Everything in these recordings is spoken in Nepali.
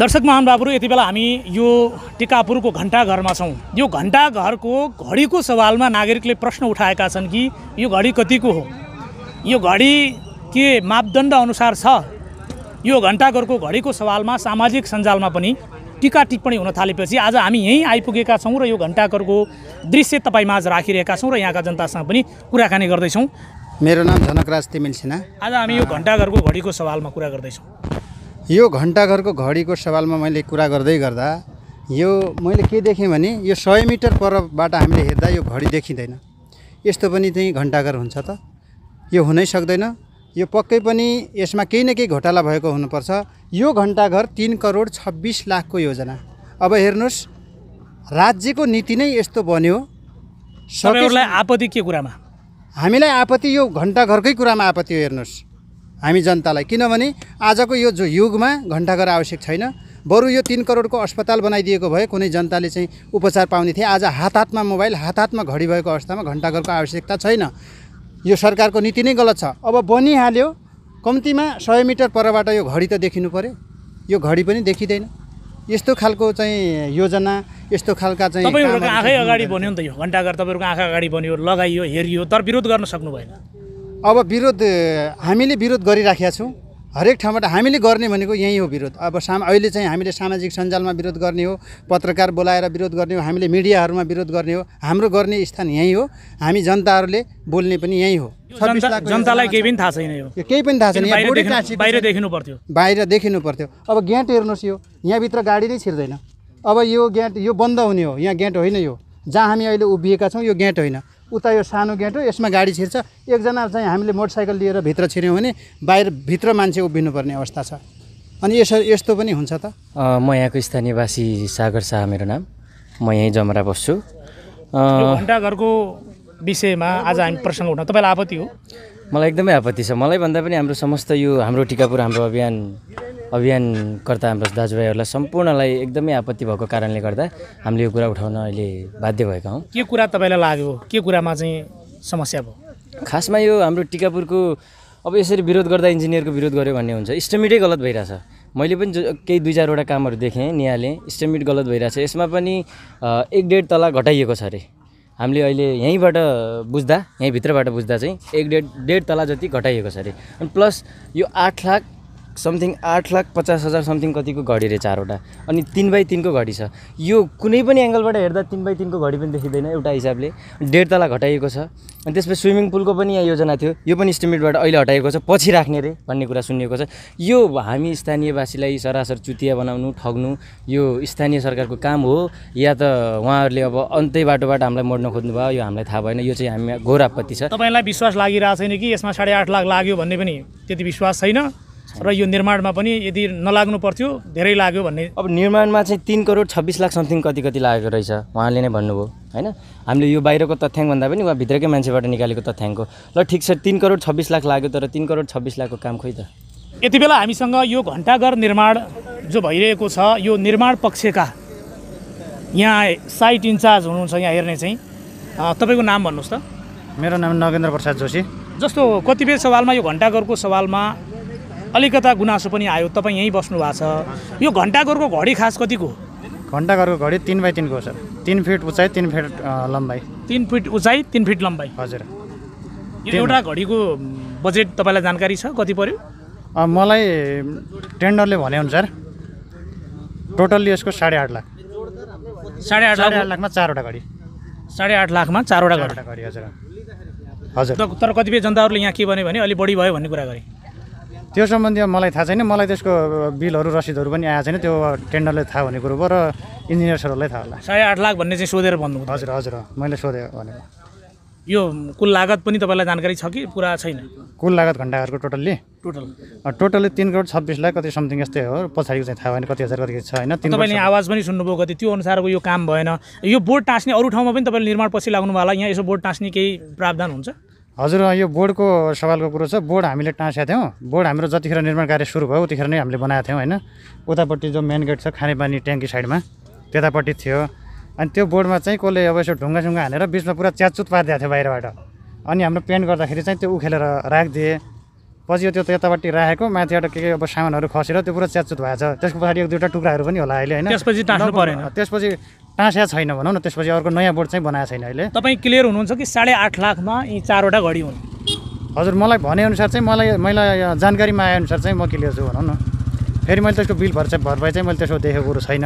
दर्शक महानुभावहरू यति बेला हामी यो टिकापुरको घन्टाघरमा छौँ यो घन्टाघरको घडीको सवालमा नागरिकले प्रश्न उठाएका छन् कि यो घडी कतिको हो यो घडी के मापदण्ड अनुसार छ यो घन्टाघरको घडीको सवालमा सामाजिक सञ्जालमा पनि टिका टिप्पणी हुन थालेपछि आज हामी यहीँ आइपुगेका छौँ र यो घन्टाघरको दृश्य आज राखिरहेका छौँ र यहाँका जनतासँग पनि कुराकानी गर्दैछौँ मेरो नाम जनकराज तिमिल सिन्हा आज हामी यो घन्टाघरको घडीको सवालमा कुरा गर्दैछौँ यो घन्टाघरको घडीको सवालमा मैले कुरा गर्दै गर्दा यो मैले के देखेँ भने यो सय मिटर परबाट हामीले हेर्दा यो घडी देखिँदैन यस्तो पनि चाहिँ घन्टाघर हुन्छ त यो हुनै सक्दैन यो पक्कै पनि यसमा केही न केही घोटाला भएको हुनुपर्छ यो घन्टाघर तिन करोड छब्बिस लाखको योजना अब हेर्नुहोस् राज्यको नीति नै यस्तो बन्यो सरकारलाई आपत्ति के कुरामा हामीलाई आपत्ति यो घन्टाघरकै कुरामा आपत्ति हो हेर्नुहोस् हामी जनतालाई किनभने आजको यो जो युगमा घन्टाघर आवश्यक छैन बरु यो तिन करोडको अस्पताल बनाइदिएको भए कुनै जनताले चाहिँ उपचार पाउने थिए आज हात हातमा मोबाइल हात हातमा घडी भएको अवस्थामा घन्टाघरको आवश्यकता छैन यो सरकारको नीति नै गलत छ अब बनिहाल्यो कम्तीमा सय मिटर परबाट यो घडी त देखिनु पऱ्यो यो घडी पनि देखिँदैन यस्तो खालको चाहिँ योजना यस्तो खालका चाहिँ आँखै अगाडि बन्यो नि त यो घन्टाघर तपाईँहरूको आँखा अगाडि बन्यो लगाइयो हेरियो तर विरोध गर्न सक्नु भएन अब विरोध हामीले विरोध गरिराखेका छौँ हरेक ठाउँबाट हामीले गर्ने भनेको यहीँ हो विरोध अब सामा अहिले चाहिँ हामीले सामाजिक सञ्जालमा विरोध गर्ने हो पत्रकार बोलाएर विरोध गर्ने हो हामीले मिडियाहरूमा विरोध गर्ने हो हाम्रो गर्ने स्थान यहीँ हो हामी जनताहरूले बोल्ने पनि यहीँ हो जनतालाई केही पनि थाहा छैन यो केही पनि थाहा छैन बाहिर देखिनु पर्थ्यो बाहिर देखिनु पर्थ्यो अब ग्याट हेर्नुहोस् यो यहाँभित्र गाडी नै छिर्दैन अब यो ग्याट यो बन्द हुने हो यहाँ ग्याट होइन यो जहाँ हामी अहिले उभिएका छौँ यो ग्याट होइन उता यो सानो गेट हो यसमा गाडी छिर्छ एकजना चाहिँ हामीले मोटरसाइकल लिएर भित्र छिर्यौँ भने बाहिर भित्र मान्छे उभिनुपर्ने अवस्था छ अनि यसरी यस्तो पनि हुन्छ त म यहाँको स्थानीयवासी सागर शाह मेरो नाम म यहीँ जमरा बस्छु घन्टाघरको विषयमा आज हामी प्रसङ्ग उठाउँ तपाईँलाई आपत्ति हो मलाई एकदमै आपत्ति छ मलाई भन्दा पनि हाम्रो समस्त यो हाम्रो टिकापुर हाम्रो अभियान अभियानकर्ता हाम्रो दाजुभाइहरूलाई सम्पूर्णलाई एकदमै आपत्ति भएको कारणले गर्दा हामीले यो कुरा उठाउन अहिले बाध्य भएका हौँ के कुरा तपाईँलाई लाग्यो के कुरामा चाहिँ समस्या भयो खासमा यो हाम्रो टिकापुरको अब यसरी विरोध गर्दा इन्जिनियरको विरोध गऱ्यो भन्ने हुन्छ इस्टिमेटै गलत भइरहेछ मैले पनि केही दुई चारवटा कामहरू देखेँ निहालेँ इस्टिमेट गलत भइरहेछ यसमा पनि एक डेढ तला घटाइएको छ अरे हामीले अहिले यहीँबाट बुझ्दा यहीँभित्रबाट बुझ्दा चाहिँ एक डेढ डेढ तला जति घटाइएको छ अरे अनि प्लस यो आठ लाख समथिङ आठ लाख पचास हजार समथिङ कतिको घडी रहेछ चारवटा अनि तिन बाई तिनको घडी छ यो कुनै पनि एङ्गलबाट हेर्दा तिन बाई तिनको घडी पनि देखिँदैन एउटा हिसाबले डेढ तला घटाइएको छ अनि त्यसपछि स्विमिङ पुलको पनि यहाँ योजना थियो यो पनि इस्टिमेटबाट अहिले हटाएको छ पछि राख्ने रे भन्ने कुरा सुनिएको छ यो हामी स्थानीयवासीलाई सरासर चुतिया बनाउनु ठग्नु यो स्थानीय सरकारको काम हो या त उहाँहरूले अब अन्तै बाटोबाट हामीलाई मोड्न खोज्नु भयो यो हामीलाई थाहा भएन यो चाहिँ हामी घोर छ तपाईँलाई विश्वास लागिरहेको छैन कि यसमा साढे आठ लाख लाग्यो भन्ने पनि त्यति विश्वास छैन र यो निर्माणमा पनि यदि नलाग्नु पर्थ्यो धेरै लाग्यो भन्ने अब निर्माणमा चाहिँ तिन करोड छब्बिस लाख समथिङ कति कति लागेको रहेछ उहाँले नै भन्नुभयो होइन हामीले यो बाहिरको तथ्याङ्कभन्दा पनि उहाँ भित्रकै मान्छेबाट निकालेको तथ्याङ्कको ल ठिक छ तिन करोड छब्बिस लाख लाग्यो तर तिन करोड छब्बिस लाखको काम खोइ त यति बेला हामीसँग यो घन्टाघर निर्माण जो भइरहेको छ यो निर्माण पक्षका यहाँ साइट इन्चार्ज हुनुहुन्छ यहाँ हेर्ने चाहिँ तपाईँको नाम भन्नुहोस् त मेरो नाम नगेन्द्र प्रसाद जोशी जस्तो कतिपय सवालमा यो घन्टाघरको सवालमा अलिकता गुनासो पनि आयो तपाईँ यहीँ बस्नु भएको छ यो घन्टाघरको घडी खास कतिको घन्टाघरको घडी तिन बाई तिनको सर तिन फिट उचाइ तिन फिट लम्बाइ तिन फिट उचाइ तिन फिट लम्बाइ हजुर एउटा घडीको बजेट तपाईँलाई जानकारी छ कति पऱ्यो मलाई टेन्डरले भने अनुसार टोटल्ली यसको साढे आठ लाख साढे आठ लाख लाखमा चारवटा घडी साढे आठ लाखमा चारवटा घडी हजुर हजुर तर कतिपय जनताहरूले यहाँ के भन्यो भने अलिक बढी भयो भन्ने कुरा गरेँ त्यो सम्बन्धी मलाई थाहा छैन मलाई त्यसको बिलहरू रसिदहरू पनि आएको छैन त्यो टेन्डरले थाहा हुने कुरो भयो र इन्जिनियर्सहरूलाई थाहा होला साढे आठ लाख भन्ने चाहिँ सोधेर भन्नु हजुर हजुर मैले सोधेँ भनेको यो कुल लागत पनि तपाईँलाई जानकारी छ कि पुरा छैन कुल लागत घन्टाहरूको टोटल्ली टोटल टोटल्ली तिन करोड छब्बिस लाख कति समथिङ यस्तै हो पछाडिको चाहिँ थाहा भएन कति हजार कति छ होइन तपाईँले आवाज पनि सुन्नुभयो कति त्यो अनुसारको यो काम भएन यो बोर्ड टाँस्ने अरू ठाउँमा पनि तपाईँले निर्माण पछि लाग्नु होला यहाँ यसो बोर्ड टाँस्ने केही प्रावधान हुन्छ हजुर यो बोर्डको सवालको कुरो छ बोर्ड हामीले टाँसेका थियौँ बोर्ड हाम्रो जतिखेर निर्माण कार्य सुरु भयो त्यतिखेर नै हामीले बनाएको थियौँ होइन उतापट्टि जो मेन गेट छ खानेपानी ट्याङ्की साइडमा त्यतापट्टि थियो अनि त्यो बोर्डमा चाहिँ कसले अब यसो ढुङ्गासुङ्गा हानेर बिचमा पुरा च्याचुत पारिदिएको थियो बाहिरबाट अनि हाम्रो पेन्ट गर्दाखेरि चाहिँ त्यो उखेलेर राखिदिए पछि त्यो त्यतापट्टि राखेको माथिबाट के के अब सामानहरू खसेर त्यो पुरा च्याचुत भएको छ त्यसको पछाडि एक दुईवटा टुक्राहरू पनि होला अहिले होइन त्यसपछि त्यसपछि टाँस्या छैन भनौँ न त्यसपछि अर्को नयाँ बोर्ड चाहिँ बनाएको छैन अहिले तपाईँ क्लियर हुनुहुन्छ कि साढे आठ लाखमा यी चारवटा घडी हुन् हजुर मलाई भनेअनुसार चाहिँ मलाई मैले जानकारीमा आएअनुसार चाहिँ म क्लियर छु भनौँ न फेरि मैले त्यसको बिल भर भरपाई चाहिँ मैले त्यसको देखेको कुरो छैन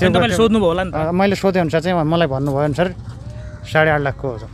त्यो सोध्नुभयो होला नि मैले अनुसार चाहिँ मलाई भन्नुभयो अनुसार साढे आठ लाखको